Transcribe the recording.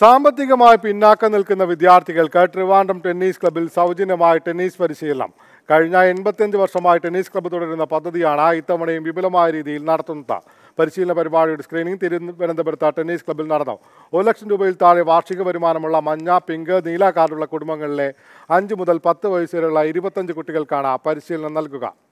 സാമ്പത്തികമായി പിന്നാക്കം നിൽക്കുന്ന വിദ്യാർത്ഥികൾക്ക് ട്രിവാൻഡ്രം ടെന്നീസ് ക്ലബ്ബിൽ സൗജന്യമായി ടെന്നീസ് പരിശീലനം കഴിഞ്ഞ എൺപത്തിയഞ്ച് വർഷമായി ടെന്നീസ് ക്ലബ്ബ് തുടരുന്ന പദ്ധതിയാണ് ഇത്തവണയും വിപുലമായ രീതിയിൽ നടത്തുന്നത് പരിശീലന പരിപാടിയുടെ സ്ക്രീനിംഗ് തിരുവനന്തപുരത്ത് ടെന്നീസ് ക്ലബ്ബിൽ നടന്നു ഒരു ലക്ഷം രൂപയിൽ താഴെ വാർഷിക വരുമാനമുള്ള മഞ്ഞ പിങ്ക് നീല കാർഡുള്ള കുടുംബങ്ങളിലെ അഞ്ച് മുതൽ പത്ത് വയസ്സുവരെയുള്ള ഇരുപത്തഞ്ച് കുട്ടികൾക്കാണ് പരിശീലനം നൽകുക